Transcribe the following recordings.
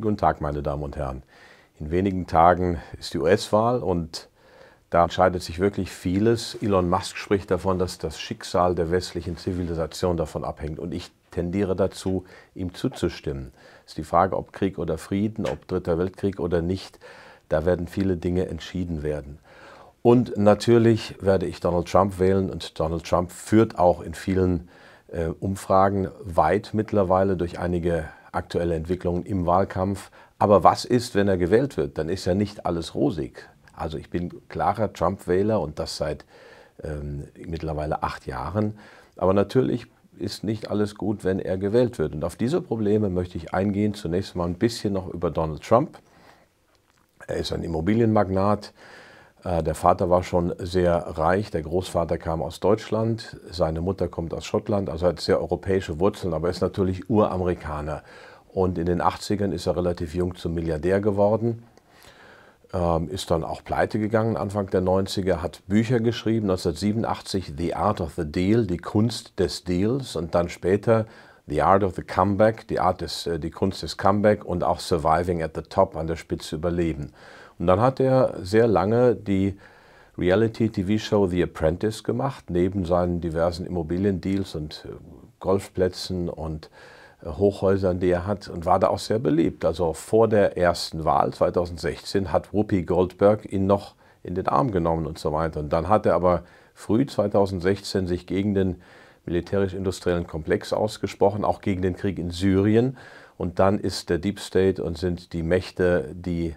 Guten Tag, meine Damen und Herren. In wenigen Tagen ist die US-Wahl und da entscheidet sich wirklich vieles. Elon Musk spricht davon, dass das Schicksal der westlichen Zivilisation davon abhängt. Und ich tendiere dazu, ihm zuzustimmen. Es ist die Frage, ob Krieg oder Frieden, ob Dritter Weltkrieg oder nicht. Da werden viele Dinge entschieden werden. Und natürlich werde ich Donald Trump wählen und Donald Trump führt auch in vielen äh, Umfragen weit mittlerweile durch einige aktuelle Entwicklungen im Wahlkampf. Aber was ist, wenn er gewählt wird? Dann ist ja nicht alles rosig. Also ich bin klarer Trump-Wähler und das seit ähm, mittlerweile acht Jahren. Aber natürlich ist nicht alles gut, wenn er gewählt wird. Und auf diese Probleme möchte ich eingehen. Zunächst mal ein bisschen noch über Donald Trump. Er ist ein Immobilienmagnat, äh, der Vater war schon sehr reich, der Großvater kam aus Deutschland, seine Mutter kommt aus Schottland, also hat sehr europäische Wurzeln, aber ist natürlich Uramerikaner. Und in den 80ern ist er relativ jung zum Milliardär geworden, ähm, ist dann auch pleite gegangen Anfang der 90er, hat Bücher geschrieben, 1987 The Art of the Deal, die Kunst des Deals und dann später The Art of the Comeback, die, Art des, äh, die Kunst des Comeback und auch Surviving at the Top, an der Spitze überleben. Und dann hat er sehr lange die Reality-TV-Show The Apprentice gemacht, neben seinen diversen Immobiliendeals und äh, Golfplätzen und äh, Hochhäusern, die er hat, und war da auch sehr beliebt. Also vor der ersten Wahl 2016 hat Whoopi Goldberg ihn noch in den Arm genommen und so weiter. Und dann hat er aber früh 2016 sich gegen den militärisch-industriellen Komplex ausgesprochen, auch gegen den Krieg in Syrien. Und dann ist der Deep State und sind die Mächte, die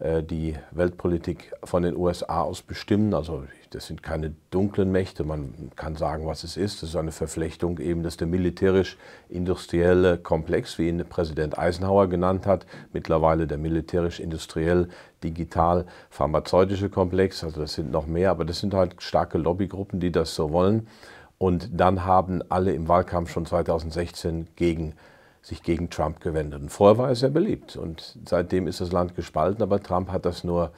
äh, die Weltpolitik von den USA aus bestimmen. Also das sind keine dunklen Mächte, man kann sagen, was es ist. Das ist eine Verflechtung eben, dass der militärisch-industrielle Komplex, wie ihn Präsident Eisenhower genannt hat, mittlerweile der militärisch-industriell-digital-pharmazeutische Komplex, also das sind noch mehr, aber das sind halt starke Lobbygruppen, die das so wollen. Und dann haben alle im Wahlkampf schon 2016 gegen sich gegen Trump gewendet. Und vorher war er sehr beliebt und seitdem ist das Land gespalten, aber Trump hat das nur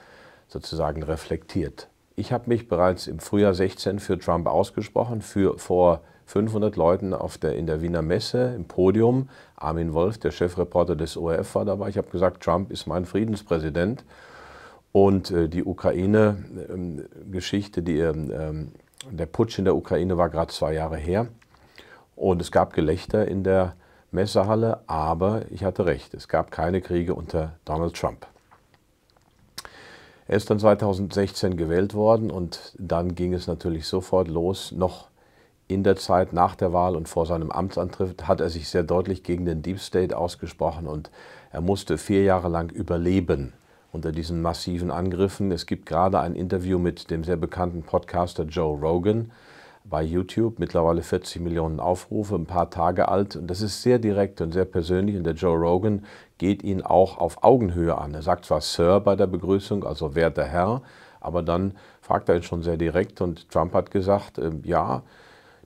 sozusagen reflektiert. Ich habe mich bereits im Frühjahr 16 für Trump ausgesprochen, für, vor 500 Leuten auf der, in der Wiener Messe im Podium. Armin Wolf, der Chefreporter des ORF, war dabei. Ich habe gesagt, Trump ist mein Friedenspräsident. Und äh, die Ukraine-Geschichte, ähm, ähm, ähm, der Putsch in der Ukraine war gerade zwei Jahre her. Und es gab Gelächter in der Messehalle, aber ich hatte recht, es gab keine Kriege unter Donald Trump. Er ist dann 2016 gewählt worden und dann ging es natürlich sofort los. Noch in der Zeit nach der Wahl und vor seinem Amtsantritt hat er sich sehr deutlich gegen den Deep State ausgesprochen und er musste vier Jahre lang überleben unter diesen massiven Angriffen. Es gibt gerade ein Interview mit dem sehr bekannten Podcaster Joe Rogan, bei YouTube, mittlerweile 40 Millionen Aufrufe, ein paar Tage alt. Und das ist sehr direkt und sehr persönlich. Und der Joe Rogan geht ihn auch auf Augenhöhe an. Er sagt zwar Sir bei der Begrüßung, also werter Herr, aber dann fragt er ihn schon sehr direkt. Und Trump hat gesagt, äh, ja,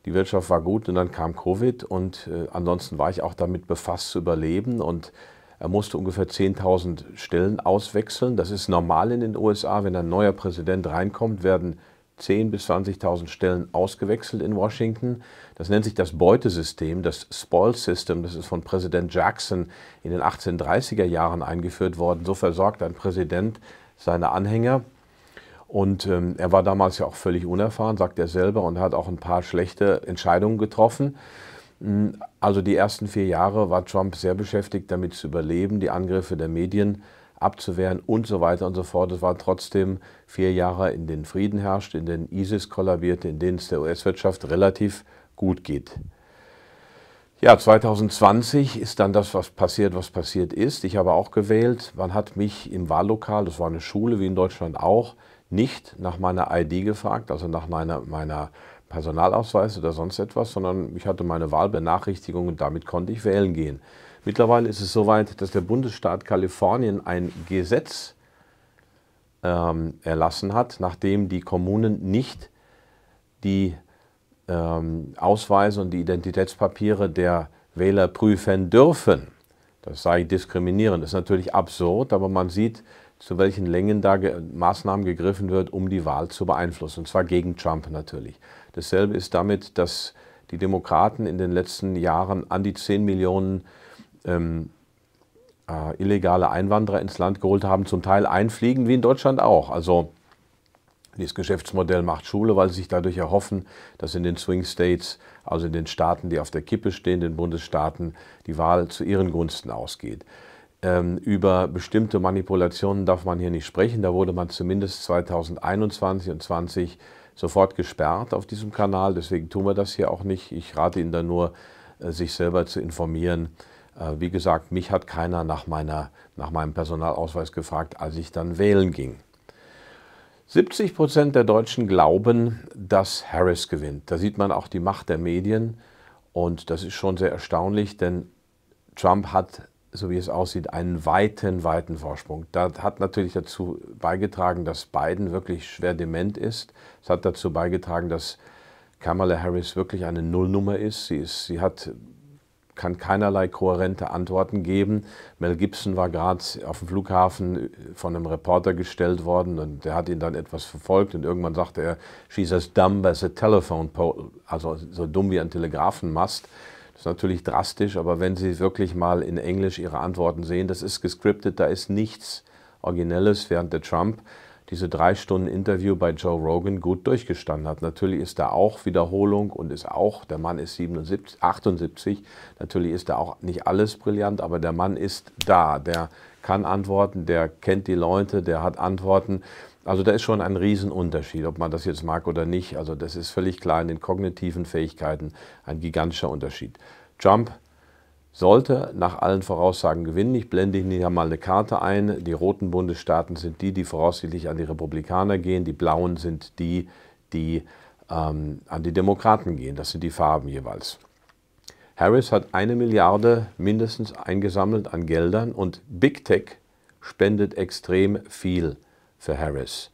die Wirtschaft war gut und dann kam Covid und äh, ansonsten war ich auch damit befasst zu überleben und er musste ungefähr 10.000 Stellen auswechseln. Das ist normal in den USA. Wenn ein neuer Präsident reinkommt, werden 10.000 bis 20.000 Stellen ausgewechselt in Washington. Das nennt sich das Beutesystem, das Spoil System. Das ist von Präsident Jackson in den 1830er Jahren eingeführt worden. So versorgt ein Präsident seine Anhänger. Und ähm, er war damals ja auch völlig unerfahren, sagt er selber, und hat auch ein paar schlechte Entscheidungen getroffen. Hm, also die ersten vier Jahre war Trump sehr beschäftigt damit zu überleben, die Angriffe der Medien abzuwehren und so weiter und so fort. Es waren trotzdem vier Jahre, in denen Frieden herrscht, in denen ISIS kollabierte, in denen es der US-Wirtschaft relativ gut geht. Ja, 2020 ist dann das, was passiert, was passiert ist. Ich habe auch gewählt. Man hat mich im Wahllokal, das war eine Schule wie in Deutschland auch, nicht nach meiner ID gefragt, also nach meiner, meiner Personalausweis oder sonst etwas, sondern ich hatte meine Wahlbenachrichtigung und damit konnte ich wählen gehen. Mittlerweile ist es soweit, dass der Bundesstaat Kalifornien ein Gesetz ähm, erlassen hat, nachdem die Kommunen nicht die ähm, Ausweise und die Identitätspapiere der Wähler prüfen dürfen. Das sei diskriminierend. Das ist natürlich absurd, aber man sieht, zu welchen Längen da ge Maßnahmen gegriffen wird, um die Wahl zu beeinflussen. Und zwar gegen Trump natürlich. Dasselbe ist damit, dass die Demokraten in den letzten Jahren an die 10 Millionen ähm, äh, illegale Einwanderer ins Land geholt haben, zum Teil einfliegen, wie in Deutschland auch. Also dieses Geschäftsmodell macht Schule, weil sie sich dadurch erhoffen, dass in den Swing States, also in den Staaten, die auf der Kippe stehen, den Bundesstaaten, die Wahl zu ihren Gunsten ausgeht. Ähm, über bestimmte Manipulationen darf man hier nicht sprechen. Da wurde man zumindest 2021 und 2020 sofort gesperrt auf diesem Kanal. Deswegen tun wir das hier auch nicht. Ich rate Ihnen da nur, äh, sich selber zu informieren äh, wie gesagt, mich hat keiner nach, meiner, nach meinem Personalausweis gefragt, als ich dann wählen ging. 70 Prozent der Deutschen glauben, dass Harris gewinnt. Da sieht man auch die Macht der Medien und das ist schon sehr erstaunlich, denn Trump hat, so wie es aussieht, einen weiten, weiten Vorsprung. Das hat natürlich dazu beigetragen, dass Biden wirklich schwer dement ist. Es hat dazu beigetragen, dass Kamala Harris wirklich eine Nullnummer ist. Sie, ist, sie hat kann keinerlei kohärente Antworten geben. Mel Gibson war gerade auf dem Flughafen äh, von einem Reporter gestellt worden und der hat ihn dann etwas verfolgt und irgendwann sagte er, she's as dumb as a telephone pole, also so dumm wie ein Telegrafenmast. Das ist natürlich drastisch, aber wenn Sie wirklich mal in Englisch Ihre Antworten sehen, das ist gescriptet, da ist nichts Originelles, während der Trump diese drei Stunden Interview bei Joe Rogan gut durchgestanden hat. Natürlich ist da auch Wiederholung und ist auch, der Mann ist 77, 78, natürlich ist da auch nicht alles brillant, aber der Mann ist da, der kann antworten, der kennt die Leute, der hat Antworten. Also da ist schon ein Riesenunterschied, ob man das jetzt mag oder nicht. Also das ist völlig klar in den kognitiven Fähigkeiten ein gigantischer Unterschied. Trump sollte nach allen Voraussagen gewinnen. Ich blende Ihnen hier mal eine Karte ein. Die roten Bundesstaaten sind die, die voraussichtlich an die Republikaner gehen. Die blauen sind die, die ähm, an die Demokraten gehen. Das sind die Farben jeweils. Harris hat eine Milliarde mindestens eingesammelt an Geldern und Big Tech spendet extrem viel für Harris.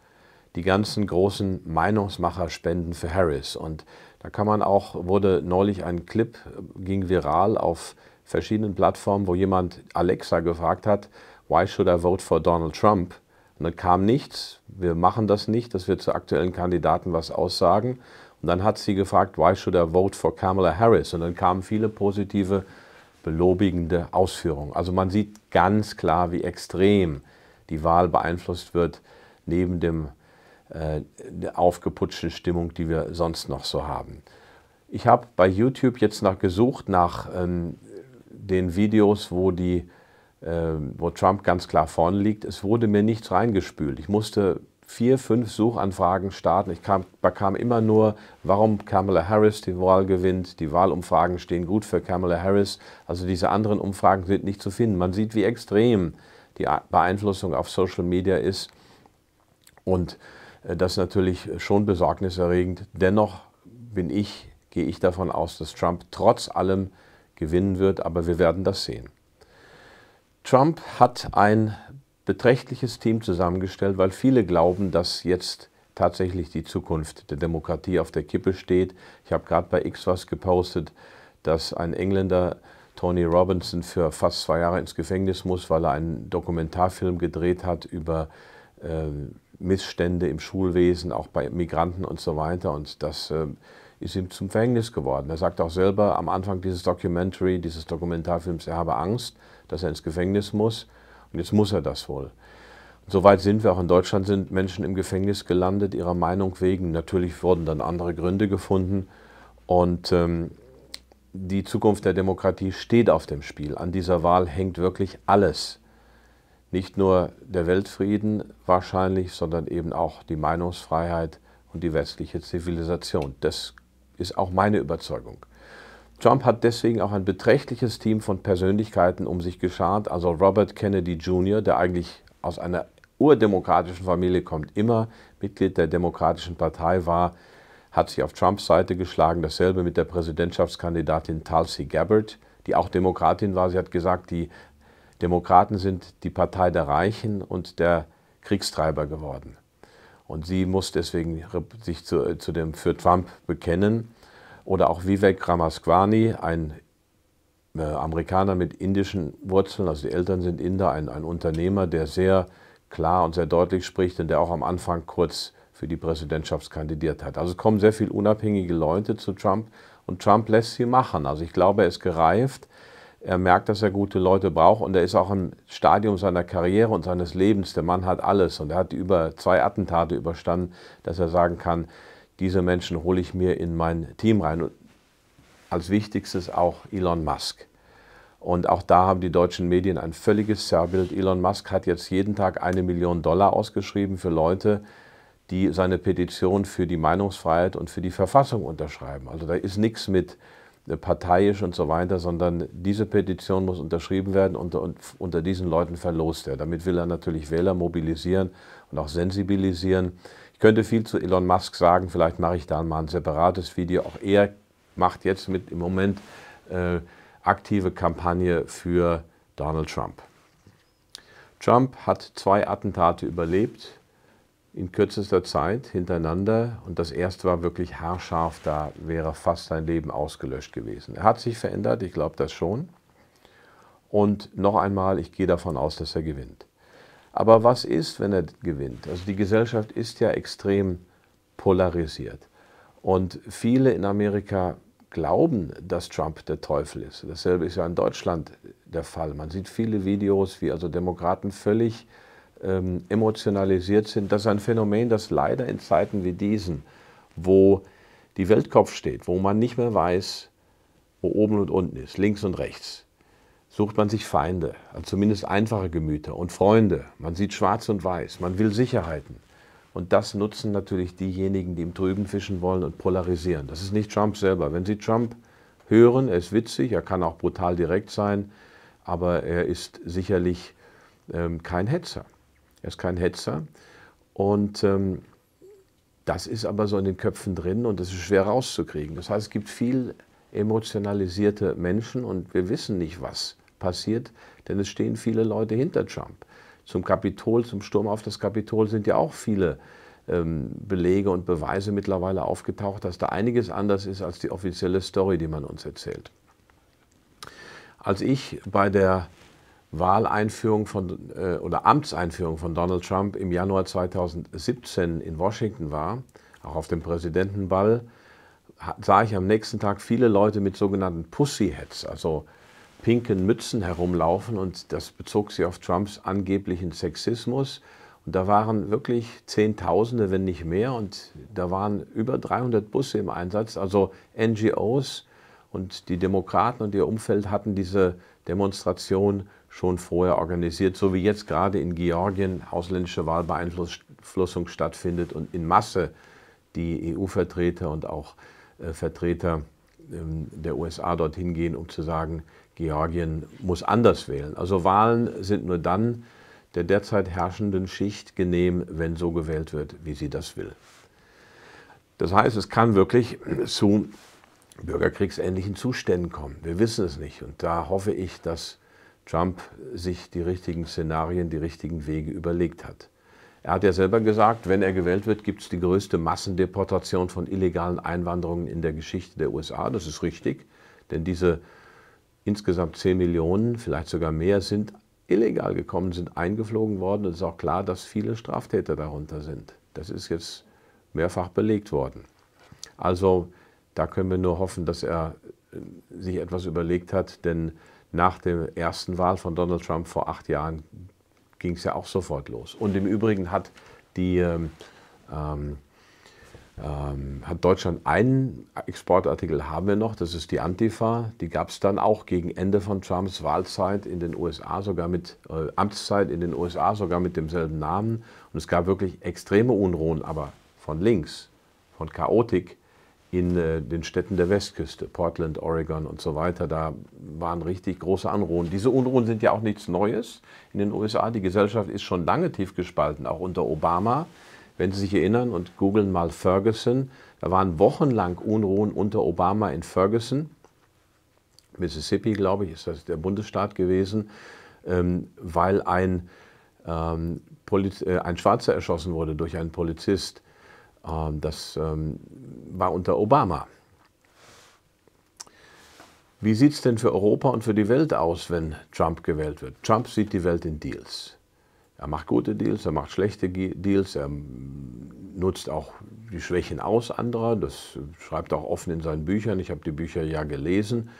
Die ganzen großen Meinungsmacher spenden für Harris. Und da kann man auch, wurde neulich ein Clip, äh, ging viral auf verschiedenen Plattformen, wo jemand Alexa gefragt hat, why should I vote for Donald Trump? Und dann kam nichts, wir machen das nicht, dass wir zu aktuellen Kandidaten was aussagen. Und dann hat sie gefragt, why should I vote for Kamala Harris? Und dann kamen viele positive, belobigende Ausführungen. Also man sieht ganz klar, wie extrem die Wahl beeinflusst wird, neben dem, äh, der aufgeputschten Stimmung, die wir sonst noch so haben. Ich habe bei YouTube jetzt nach, gesucht nach ähm, den Videos, wo, die, äh, wo Trump ganz klar vorne liegt, es wurde mir nichts reingespült. Ich musste vier, fünf Suchanfragen starten. Ich kam, bekam immer nur, warum Kamala Harris die Wahl gewinnt. Die Wahlumfragen stehen gut für Kamala Harris. Also diese anderen Umfragen sind nicht zu finden. Man sieht, wie extrem die Beeinflussung auf Social Media ist. Und äh, das ist natürlich schon besorgniserregend. Dennoch bin ich, gehe ich davon aus, dass Trump trotz allem gewinnen wird, aber wir werden das sehen. Trump hat ein beträchtliches Team zusammengestellt, weil viele glauben, dass jetzt tatsächlich die Zukunft der Demokratie auf der Kippe steht. Ich habe gerade bei X was gepostet, dass ein Engländer Tony Robinson für fast zwei Jahre ins Gefängnis muss, weil er einen Dokumentarfilm gedreht hat über äh, Missstände im Schulwesen, auch bei Migranten und so weiter. Und das äh, ist ihm zum Verhängnis geworden. Er sagt auch selber am Anfang dieses Documentary, dieses Dokumentarfilms, er habe Angst, dass er ins Gefängnis muss. Und jetzt muss er das wohl. Soweit sind wir, auch in Deutschland sind Menschen im Gefängnis gelandet, ihrer Meinung wegen. Natürlich wurden dann andere Gründe gefunden. Und ähm, die Zukunft der Demokratie steht auf dem Spiel. An dieser Wahl hängt wirklich alles. Nicht nur der Weltfrieden wahrscheinlich, sondern eben auch die Meinungsfreiheit und die westliche Zivilisation. Das ist auch meine Überzeugung. Trump hat deswegen auch ein beträchtliches Team von Persönlichkeiten um sich geschart. Also Robert Kennedy Jr., der eigentlich aus einer urdemokratischen Familie kommt, immer Mitglied der Demokratischen Partei war, hat sich auf Trumps Seite geschlagen. Dasselbe mit der Präsidentschaftskandidatin Tulsi Gabbard, die auch Demokratin war. Sie hat gesagt, die Demokraten sind die Partei der Reichen und der Kriegstreiber geworden. Und sie muss deswegen sich zu, äh, zu dem, für Trump bekennen. Oder auch Vivek Ramaswamy, ein äh, Amerikaner mit indischen Wurzeln, also die Eltern sind Inder, ein, ein Unternehmer, der sehr klar und sehr deutlich spricht und der auch am Anfang kurz für die Präsidentschaft kandidiert hat. Also es kommen sehr viele unabhängige Leute zu Trump und Trump lässt sie machen. Also ich glaube, er ist gereift er merkt, dass er gute Leute braucht und er ist auch im Stadium seiner Karriere und seines Lebens. Der Mann hat alles und er hat über zwei Attentate überstanden, dass er sagen kann, diese Menschen hole ich mir in mein Team rein. Und als wichtigstes auch Elon Musk. Und auch da haben die deutschen Medien ein völliges Zerrbild. Elon Musk hat jetzt jeden Tag eine Million Dollar ausgeschrieben für Leute, die seine Petition für die Meinungsfreiheit und für die Verfassung unterschreiben. Also da ist nichts mit äh, parteiisch und so weiter, sondern diese Petition muss unterschrieben werden und unter, diesen Leuten verlost er. Damit will er natürlich Wähler mobilisieren und auch sensibilisieren. Ich könnte viel zu Elon Musk sagen, vielleicht mache ich da mal ein separates Video. Auch er macht jetzt mit im Moment äh, aktive Kampagne für Donald Trump. Trump hat zwei Attentate überlebt in kürzester Zeit hintereinander. Und das erste war wirklich haarscharf, da wäre fast sein Leben ausgelöscht gewesen. Er hat sich verändert, ich glaube das schon. Und noch einmal, ich gehe davon aus, dass er gewinnt. Aber was ist, wenn er gewinnt? Also die Gesellschaft ist ja extrem polarisiert. Und viele in Amerika glauben, dass Trump der Teufel ist. Dasselbe ist ja in Deutschland der Fall. Man sieht viele Videos, wie also Demokraten völlig ähm, emotionalisiert sind. Das ist ein Phänomen, das leider in Zeiten wie diesen, wo die Welt Kopf steht, wo man nicht mehr weiß, wo oben und unten ist, links und rechts, sucht man sich Feinde, also zumindest einfache Gemüter und Freunde. Man sieht schwarz und weiß, man will Sicherheiten. Und das nutzen natürlich diejenigen, die im Trüben fischen wollen und polarisieren. Das ist nicht Trump selber. Wenn Sie Trump hören, er ist witzig, er kann auch brutal direkt sein, aber er ist sicherlich ähm, kein Hetzer. Er ist kein Hetzer. Und ähm, das ist aber so in den Köpfen drin und das ist schwer rauszukriegen. Das heißt, es gibt viel emotionalisierte Menschen und wir wissen nicht, was passiert, denn es stehen viele Leute hinter Trump. Zum Kapitol, zum Sturm auf das Kapitol sind ja auch viele ähm, Belege und Beweise mittlerweile aufgetaucht, dass da einiges anders ist als die offizielle Story, die man uns erzählt. Als ich bei der Wahleinführung von, äh, oder Amtseinführung von Donald Trump im Januar 2017 in Washington war, auch auf dem Präsidentenball, sah ich am nächsten Tag viele Leute mit sogenannten Pussyheads, also pinken Mützen herumlaufen und das bezog sich auf Trumps angeblichen Sexismus. Und da waren wirklich Zehntausende, wenn nicht mehr, und da waren über 300 Busse im Einsatz, also NGOs und die Demokraten und ihr Umfeld hatten diese Demonstration schon vorher organisiert, so wie jetzt gerade in Georgien ausländische Wahlbeeinflussung stattfindet und in Masse die EU-Vertreter und auch äh, Vertreter ähm, der USA dorthin gehen, um zu sagen, Georgien muss anders wählen. Also Wahlen sind nur dann der derzeit herrschenden Schicht genehm, wenn so gewählt wird, wie sie das will. Das heißt, es kann wirklich zu bürgerkriegsähnlichen Zuständen kommen. Wir wissen es nicht. Und da hoffe ich, dass Trump sich die richtigen Szenarien, die richtigen Wege überlegt hat. Er hat ja selber gesagt, wenn er gewählt wird, gibt es die größte Massendeportation von illegalen Einwanderungen in der Geschichte der USA. Das ist richtig, denn diese insgesamt 10 Millionen, vielleicht sogar mehr, sind illegal gekommen, sind eingeflogen worden. Es ist auch klar, dass viele Straftäter darunter sind. Das ist jetzt mehrfach belegt worden. Also da können wir nur hoffen, dass er äh, sich etwas überlegt hat, denn nach der ersten Wahl von Donald Trump vor acht Jahren ging es ja auch sofort los. Und im Übrigen hat, die, ähm, ähm, ähm, hat Deutschland einen Exportartikel, haben wir noch, das ist die Antifa. Die gab es dann auch gegen Ende von Trumps Wahlzeit in den USA, sogar mit äh, Amtszeit in den USA, sogar mit demselben Namen. Und es gab wirklich extreme Unruhen, aber von links, von Chaotik in äh, den Städten der Westküste, Portland, Oregon und so weiter. Da waren richtig große Anruhen. Diese Unruhen sind ja auch nichts Neues in den USA. Die Gesellschaft ist schon lange tief gespalten, auch unter Obama. Wenn Sie sich erinnern und googeln mal Ferguson, da waren wochenlang Unruhen unter Obama in Ferguson. Mississippi, glaube ich, ist das der Bundesstaat gewesen, ähm, weil ein, ähm, äh, ein Schwarzer erschossen wurde durch einen Polizist ähm, das ähm, war unter Obama. Wie sieht es denn für Europa und für die Welt aus, wenn Trump gewählt wird? Trump sieht die Welt in Deals. Er macht gute Deals, er macht schlechte Deals, er mm, nutzt auch die Schwächen aus anderer, das schreibt er auch offen in seinen Büchern. Ich habe die Bücher ja gelesen.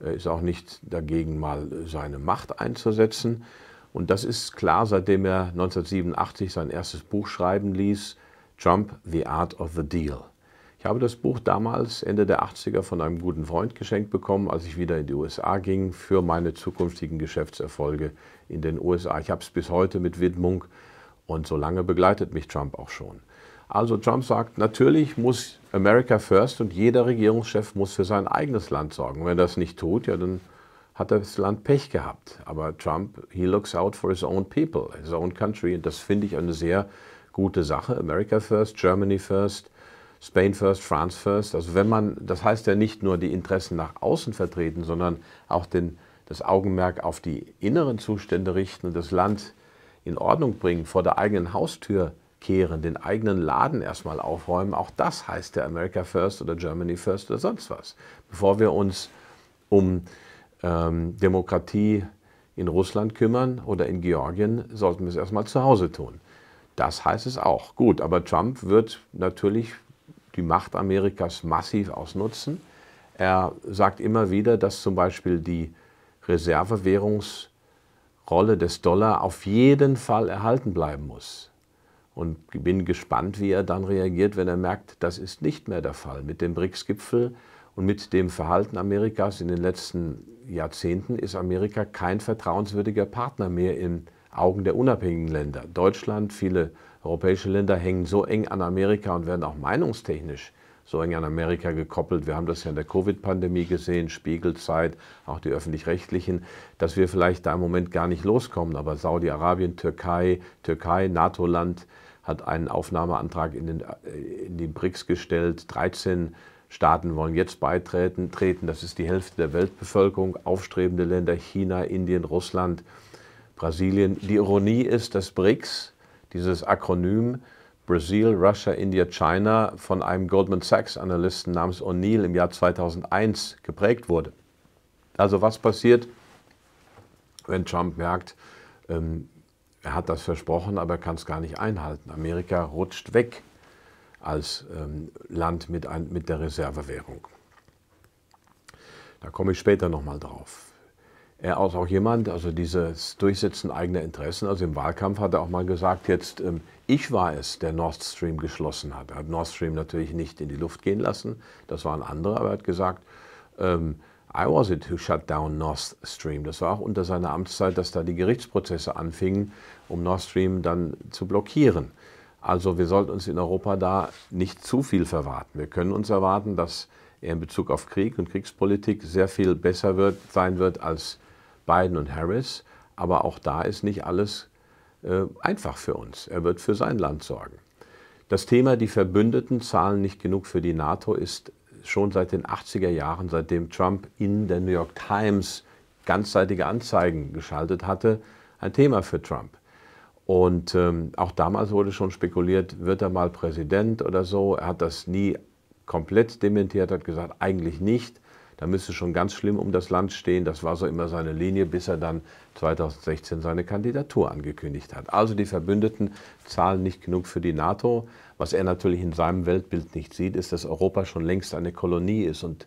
Er ist auch nicht dagegen, mal seine Macht einzusetzen. Und das ist klar, seitdem er 1987 sein erstes Buch schreiben ließ, Trump, The Art of the Deal. Ich habe das Buch damals Ende der 80er von einem guten Freund geschenkt bekommen, als ich wieder in die USA ging für meine zukünftigen Geschäftserfolge in den USA. Ich habe es bis heute mit Widmung und so lange begleitet mich Trump auch schon. Also Trump sagt, natürlich muss America First und jeder Regierungschef muss für sein eigenes Land sorgen. wenn er das nicht tut, ja, dann hat das Land Pech gehabt. Aber Trump, he looks out for his own people, his own country. Und das finde ich eine sehr gute Sache. America first, Germany first, Spain first, France first. Also wenn man, das heißt ja nicht nur die Interessen nach außen vertreten, sondern auch den, das Augenmerk auf die inneren Zustände richten und das Land in Ordnung bringen, vor der eigenen Haustür kehren, den eigenen Laden erstmal aufräumen. Auch das heißt ja America first oder Germany first oder sonst was. Bevor wir uns um ähm, Demokratie in Russland kümmern oder in Georgien, sollten wir es erstmal zu Hause tun. Das heißt es auch. Gut, aber Trump wird natürlich die Macht Amerikas massiv ausnutzen. Er sagt immer wieder, dass zum Beispiel die Reservewährungsrolle des Dollar auf jeden Fall erhalten bleiben muss. Und bin gespannt, wie er dann reagiert, wenn er merkt, das ist nicht mehr der Fall. Mit dem BRICS-Gipfel und mit dem Verhalten Amerikas in den letzten Jahrzehnten ist Amerika kein vertrauenswürdiger Partner mehr in Augen der unabhängigen Länder. Deutschland, viele europäische Länder hängen so eng an Amerika und werden auch meinungstechnisch so eng an Amerika gekoppelt. Wir haben das ja in der Covid-Pandemie gesehen, Spiegelzeit, auch die öffentlich-rechtlichen, dass wir vielleicht da im Moment gar nicht loskommen. Aber Saudi-Arabien, Türkei, Türkei, NATO-Land hat einen Aufnahmeantrag in, den, äh, in die BRICS gestellt. 13 Staaten wollen jetzt beitreten. Das ist die Hälfte der Weltbevölkerung. Aufstrebende Länder, China, Indien, Russland. Brasilien. Die Ironie ist, dass BRICS, dieses Akronym Brazil, Russia, India, China, von einem Goldman Sachs-Analysten namens O'Neill im Jahr 2001 geprägt wurde. Also was passiert, wenn Trump merkt, ähm, er hat das versprochen, aber er kann es gar nicht einhalten. Amerika rutscht weg als ähm, Land mit, ein, mit der Reservewährung. Da komme ich später nochmal drauf. Er ist auch jemand, also dieses Durchsetzen eigener Interessen. Also im Wahlkampf hat er auch mal gesagt, jetzt ähm, ich war es, der Nord Stream geschlossen hat. Er hat Nord Stream natürlich nicht in die Luft gehen lassen, das waren andere, aber er hat gesagt, ähm, I was it who shut down Nord Stream. Das war auch unter seiner Amtszeit, dass da die Gerichtsprozesse anfingen, um Nord Stream dann zu blockieren. Also wir sollten uns in Europa da nicht zu viel verwarten. Wir können uns erwarten, dass er in Bezug auf Krieg und Kriegspolitik sehr viel besser wird, sein wird als Biden und Harris. Aber auch da ist nicht alles äh, einfach für uns. Er wird für sein Land sorgen. Das Thema, die Verbündeten zahlen nicht genug für die NATO, ist schon seit den 80er Jahren, seitdem Trump in der New York Times ganzseitige Anzeigen geschaltet hatte, ein Thema für Trump. Und ähm, auch damals wurde schon spekuliert, wird er mal Präsident oder so. Er hat das nie komplett dementiert, hat gesagt, eigentlich nicht. Da müsste schon ganz schlimm um das Land stehen. Das war so immer seine Linie, bis er dann 2016 seine Kandidatur angekündigt hat. Also die Verbündeten zahlen nicht genug für die NATO. Was er natürlich in seinem Weltbild nicht sieht, ist, dass Europa schon längst eine Kolonie ist und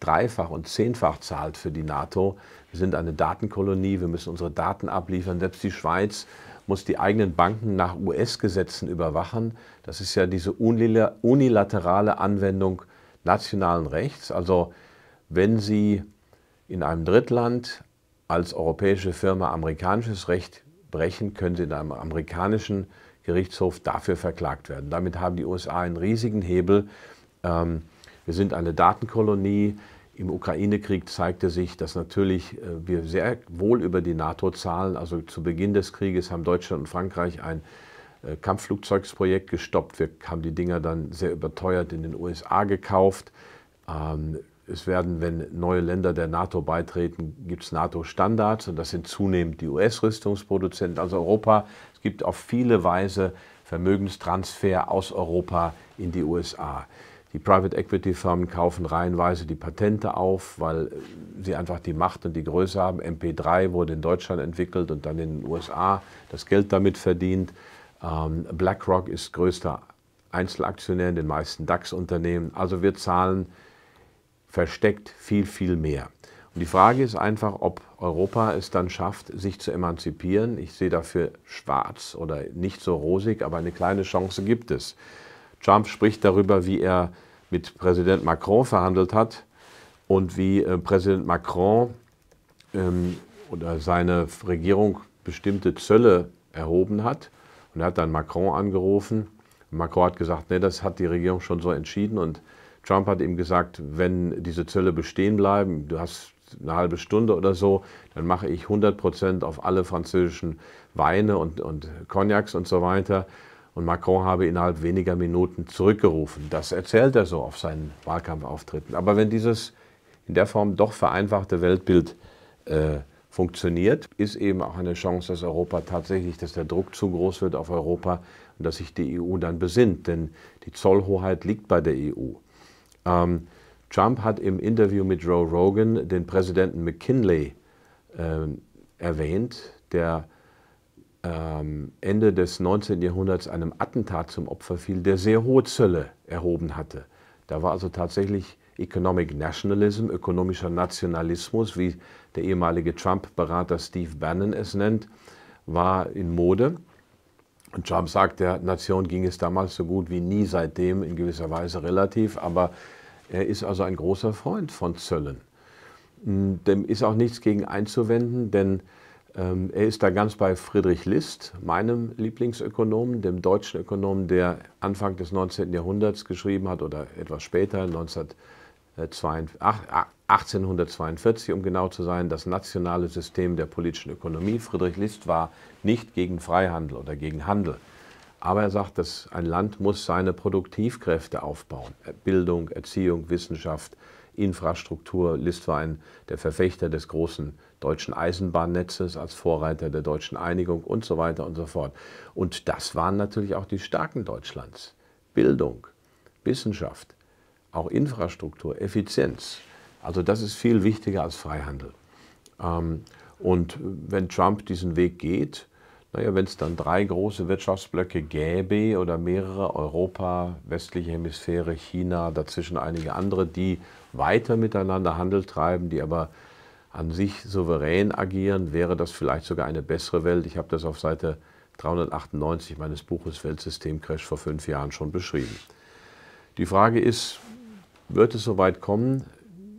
dreifach und zehnfach zahlt für die NATO. Wir sind eine Datenkolonie, wir müssen unsere Daten abliefern. Selbst die Schweiz muss die eigenen Banken nach US-Gesetzen überwachen. Das ist ja diese unilaterale Anwendung nationalen Rechts. Also wenn Sie in einem Drittland als europäische Firma amerikanisches Recht brechen, können Sie in einem amerikanischen Gerichtshof dafür verklagt werden. Damit haben die USA einen riesigen Hebel. Ähm, wir sind eine Datenkolonie. Im Ukraine-Krieg zeigte sich, dass natürlich äh, wir sehr wohl über die NATO zahlen. Also zu Beginn des Krieges haben Deutschland und Frankreich ein äh, Kampfflugzeugsprojekt gestoppt. Wir haben die Dinger dann sehr überteuert in den USA gekauft. Ähm, es werden, wenn neue Länder der NATO beitreten, gibt es NATO-Standards und das sind zunehmend die US-Rüstungsproduzenten. Also Europa, es gibt auf viele Weise Vermögenstransfer aus Europa in die USA. Die Private Equity Firmen kaufen reihenweise die Patente auf, weil sie einfach die Macht und die Größe haben. MP3 wurde in Deutschland entwickelt und dann in den USA das Geld damit verdient. Ähm, BlackRock ist größter Einzelaktionär in den meisten DAX-Unternehmen. Also wir zahlen versteckt viel, viel mehr. Und die Frage ist einfach, ob Europa es dann schafft, sich zu emanzipieren. Ich sehe dafür schwarz oder nicht so rosig, aber eine kleine Chance gibt es. Trump spricht darüber, wie er mit Präsident Macron verhandelt hat und wie äh, Präsident Macron ähm, oder seine Regierung bestimmte Zölle erhoben hat. Und er hat dann Macron angerufen. Macron hat gesagt, nee, das hat die Regierung schon so entschieden und Trump hat ihm gesagt, wenn diese Zölle bestehen bleiben, du hast eine halbe Stunde oder so, dann mache ich 100 Prozent auf alle französischen Weine und, und Cognacs und so weiter. Und Macron habe innerhalb weniger Minuten zurückgerufen. Das erzählt er so auf seinen Wahlkampfauftritten. Aber wenn dieses in der Form doch vereinfachte Weltbild äh, funktioniert, ist eben auch eine Chance, dass Europa tatsächlich, dass der Druck zu groß wird auf Europa und dass sich die EU dann besinnt. Denn die Zollhoheit liegt bei der EU. Ähm, Trump hat im Interview mit Joe Rogan den Präsidenten McKinley ähm, erwähnt, der ähm, Ende des 19. Jahrhunderts einem Attentat zum Opfer fiel, der sehr hohe Zölle erhoben hatte. Da war also tatsächlich Economic Nationalism, ökonomischer Nationalismus, wie der ehemalige Trump-Berater Steve Bannon es nennt, war in Mode. Und Trump sagt, der Nation ging es damals so gut wie nie seitdem, in gewisser Weise relativ, aber er ist also ein großer Freund von Zöllen. Hm, dem ist auch nichts gegen einzuwenden, denn ähm, er ist da ganz bei Friedrich List, meinem Lieblingsökonomen, dem deutschen Ökonomen, der Anfang des 19. Jahrhunderts geschrieben hat oder etwas später, 1842 um genau zu sein, das nationale System der politischen Ökonomie. Friedrich List war nicht gegen Freihandel oder gegen Handel. Aber er sagt, dass ein Land muss seine Produktivkräfte aufbauen. Bildung, Erziehung, Wissenschaft, Infrastruktur. List war ein der Verfechter des großen deutschen Eisenbahnnetzes als Vorreiter der deutschen Einigung und so weiter und so fort. Und das waren natürlich auch die Starken Deutschlands. Bildung, Wissenschaft, auch Infrastruktur, Effizienz. Also das ist viel wichtiger als Freihandel. Ähm, und wenn Trump diesen Weg geht, naja, wenn es dann drei große Wirtschaftsblöcke gäbe oder mehrere, Europa, westliche Hemisphäre, China, dazwischen einige andere, die weiter miteinander Handel treiben, die aber an sich souverän agieren, wäre das vielleicht sogar eine bessere Welt. Ich habe das auf Seite 398 meines Buches Weltsystemcrash vor fünf Jahren schon beschrieben. Die Frage ist, wird es soweit kommen?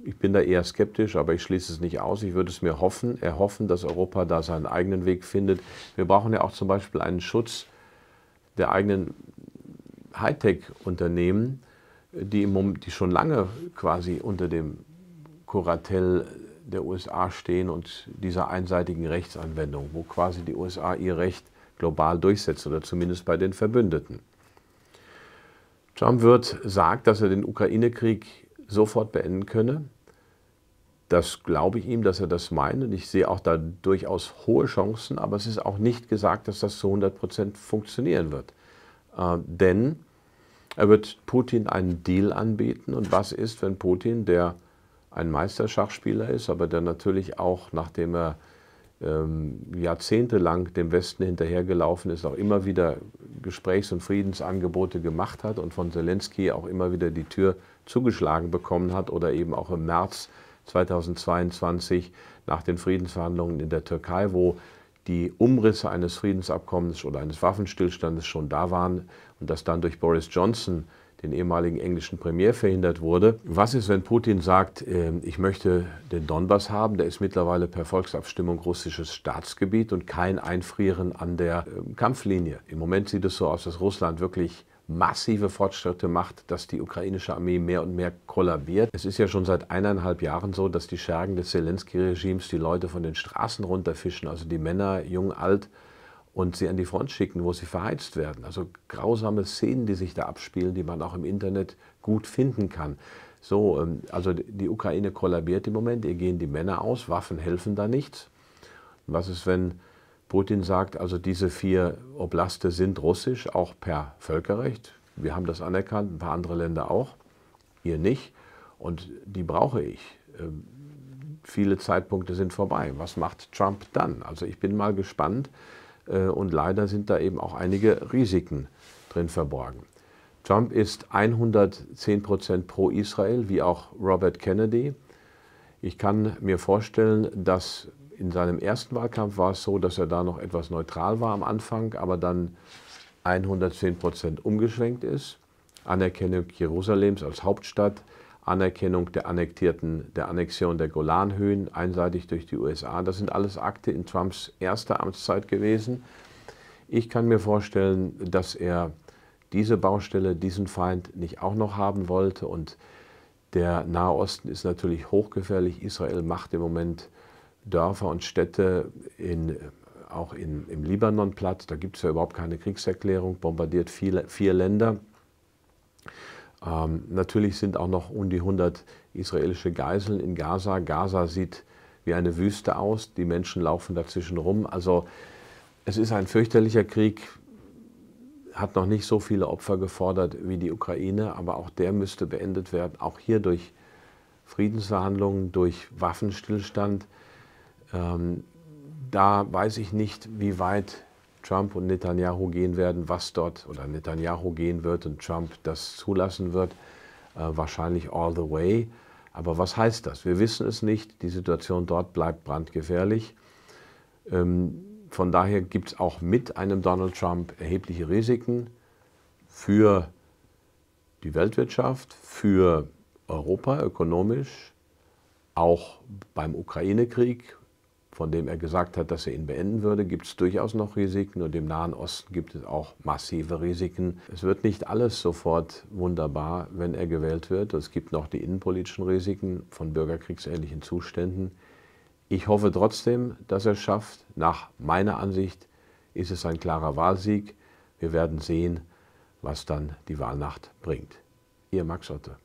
ich bin da eher skeptisch, aber ich schließe es nicht aus. Ich würde es mir hoffen, erhoffen, dass Europa da seinen eigenen Weg findet. Wir brauchen ja auch zum Beispiel einen Schutz der eigenen Hightech-Unternehmen, die, die schon lange quasi unter dem Koratell der USA stehen und dieser einseitigen Rechtsanwendung, wo quasi die USA ihr Recht global durchsetzt oder zumindest bei den Verbündeten. Trump wird sagt, dass er den Ukraine-Krieg sofort beenden könne. Das glaube ich ihm, dass er das meint und ich sehe auch da durchaus hohe Chancen, aber es ist auch nicht gesagt, dass das zu 100 Prozent funktionieren wird. Äh, denn er wird Putin einen Deal anbieten und was ist, wenn Putin, der ein Meisterschachspieler ist, aber der natürlich auch, nachdem er ähm, jahrzehntelang dem Westen hinterhergelaufen ist, auch immer wieder Gesprächs- und Friedensangebote gemacht hat und von Zelensky auch immer wieder die Tür zugeschlagen bekommen hat oder eben auch im März 2022 nach den Friedensverhandlungen in der Türkei, wo die Umrisse eines Friedensabkommens oder eines Waffenstillstandes schon da waren und das dann durch Boris Johnson, den ehemaligen englischen Premier, verhindert wurde. Was ist, wenn Putin sagt, ähm, ich möchte den Donbass haben, der ist mittlerweile per Volksabstimmung russisches Staatsgebiet und kein Einfrieren an der ähm, Kampflinie. Im Moment sieht es so aus, dass Russland wirklich massive Fortschritte macht, dass die ukrainische Armee mehr und mehr kollabiert. Es ist ja schon seit eineinhalb Jahren so, dass die Schergen des Zelensky-Regimes die Leute von den Straßen runterfischen, also die Männer, jung, alt, und sie an die Front schicken, wo sie verheizt werden. Also grausame Szenen, die sich da abspielen, die man auch im Internet gut finden kann. So, ähm, also die Ukraine kollabiert im Moment, ihr gehen die Männer aus, Waffen helfen da nichts. Was ist, wenn Putin sagt, also diese vier Oblaste sind russisch, auch per Völkerrecht. Wir haben das anerkannt, ein paar andere Länder auch, ihr nicht. Und die brauche ich. Ähm, viele Zeitpunkte sind vorbei. Was macht Trump dann? Also ich bin mal gespannt. Äh, und leider sind da eben auch einige Risiken drin verborgen. Trump ist 110 Prozent pro Israel, wie auch Robert Kennedy. Ich kann mir vorstellen, dass in seinem ersten Wahlkampf war es so, dass er da noch etwas neutral war am Anfang, aber dann 110 Prozent umgeschwenkt ist. Anerkennung Jerusalems als Hauptstadt, Anerkennung der annektierten, der Annexion der Golanhöhen einseitig durch die USA. Das sind alles Akte in Trumps erster Amtszeit gewesen. Ich kann mir vorstellen, dass er diese Baustelle, diesen Feind nicht auch noch haben wollte. Und der Nahe Osten ist natürlich hochgefährlich. Israel macht im Moment Dörfer und Städte in, auch in, im Libanon platt. Da gibt es ja überhaupt keine Kriegserklärung, bombardiert viele, vier Länder. Ähm, natürlich sind auch noch um die 100 israelische Geiseln in Gaza. Gaza sieht wie eine Wüste aus, die Menschen laufen dazwischen rum. Also es ist ein fürchterlicher Krieg, hat noch nicht so viele Opfer gefordert wie die Ukraine, aber auch der müsste beendet werden, auch hier durch Friedensverhandlungen, durch Waffenstillstand. Ähm, da weiß ich nicht, wie weit Trump und Netanyahu gehen werden, was dort oder Netanyahu gehen wird und Trump das zulassen wird. Äh, wahrscheinlich all the way. Aber was heißt das? Wir wissen es nicht. Die Situation dort bleibt brandgefährlich. Ähm, von daher gibt es auch mit einem Donald Trump erhebliche Risiken für die Weltwirtschaft, für Europa ökonomisch, auch beim Ukraine-Krieg von dem er gesagt hat, dass er ihn beenden würde, gibt es durchaus noch Risiken und im Nahen Osten gibt es auch massive Risiken. Es wird nicht alles sofort wunderbar, wenn er gewählt wird. Es gibt noch die innenpolitischen Risiken von bürgerkriegsähnlichen Zuständen. Ich hoffe trotzdem, dass er es schafft. Nach meiner Ansicht ist es ein klarer Wahlsieg. Wir werden sehen, was dann die Wahlnacht bringt. Ihr Max Otte.